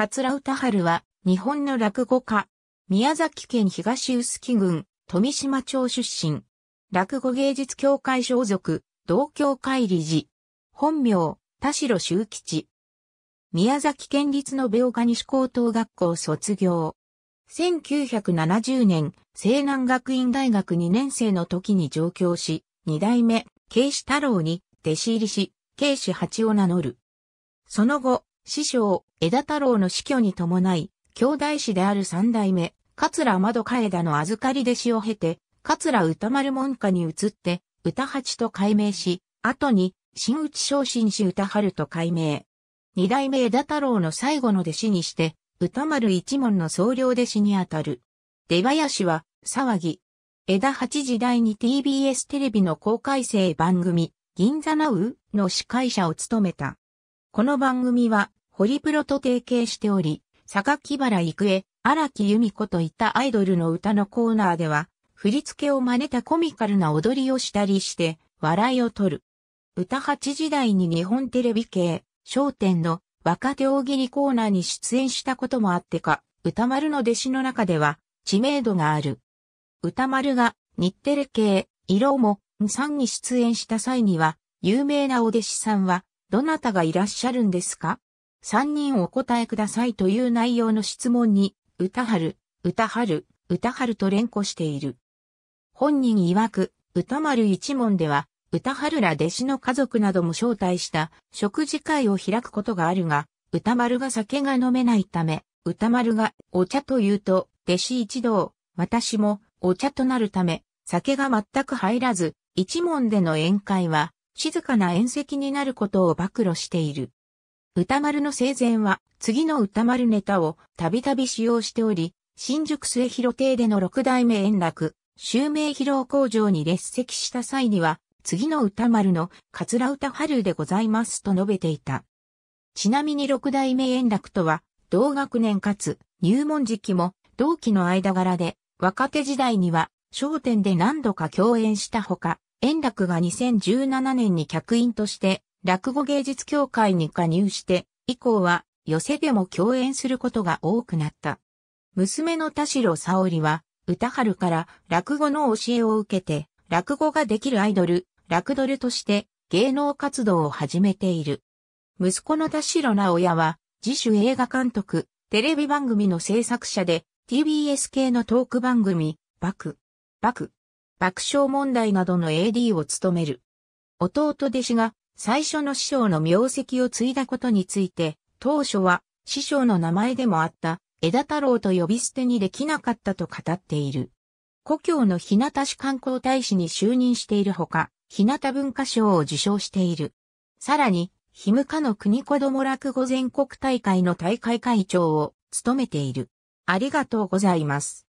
桂歌春は、日本の落語家。宮崎県東臼杵郡、富島町出身。落語芸術協会所属、同協会理事。本名、田代修吉。宮崎県立の病科西高等学校卒業。1970年、西南学院大学2年生の時に上京し、二代目、慶子太郎に弟子入りし、慶子八を名乗る。その後、師匠、枝太郎の死去に伴い、兄弟子である三代目、桂窓か枝の預かり弟子を経て、桂歌丸門下に移って、歌八と改名し、後に、新内昇進士歌春と改名。二代目枝太郎の最後の弟子にして、歌丸一門の総領弟子にあたる。出林は、騒ぎ。枝八時代に TBS テレビの公開生番組、銀座ナウの司会者を務めた。この番組はホリプロと提携しており、榊原郁恵、荒木由美子といったアイドルの歌のコーナーでは、振り付けを真似たコミカルな踊りをしたりして、笑いを取る。歌8時代に日本テレビ系、商店の若手大喜利コーナーに出演したこともあってか、歌丸の弟子の中では知名度がある。歌丸が日テレ系、色も3に出演した際には、有名なお弟子さんは、どなたがいらっしゃるんですか3人お答えくださいという内容の質問に、歌春、歌春、歌春と連呼している。本人曰く、歌丸一門では、歌春ら弟子の家族なども招待した食事会を開くことがあるが、歌丸が酒が飲めないため、歌丸がお茶と言うと、弟子一同、私もお茶となるため、酒が全く入らず、一門での宴会は静かな宴席になることを暴露している。歌丸の生前は、次の歌丸ネタをたびたび使用しており、新宿末広亭での六代目円楽、襲名披露工場に列席した際には、次の歌丸の、かつら歌春でございますと述べていた。ちなみに六代目円楽とは、同学年かつ、入門時期も、同期の間柄で、若手時代には、商店で何度か共演したほか、円楽が2017年に客員として、落語芸術協会に加入して、以降は寄席でも共演することが多くなった。娘の田代沙織は、歌春から落語の教えを受けて、落語ができるアイドル、落ドルとして芸能活動を始めている。息子の田代直也は、自主映画監督、テレビ番組の制作者で、TBS 系のトーク番組、バク、バク、爆笑問題などの AD を務める。弟弟子が最初の師匠の名跡を継いだことについて、当初は師匠の名前でもあった枝太郎と呼び捨てにできなかったと語っている。故郷の日向市観光大使に就任しているほか、日向文化賞を受賞している。さらに、日向の国子供落語全国大会の大会会長を務めている。ありがとうございます。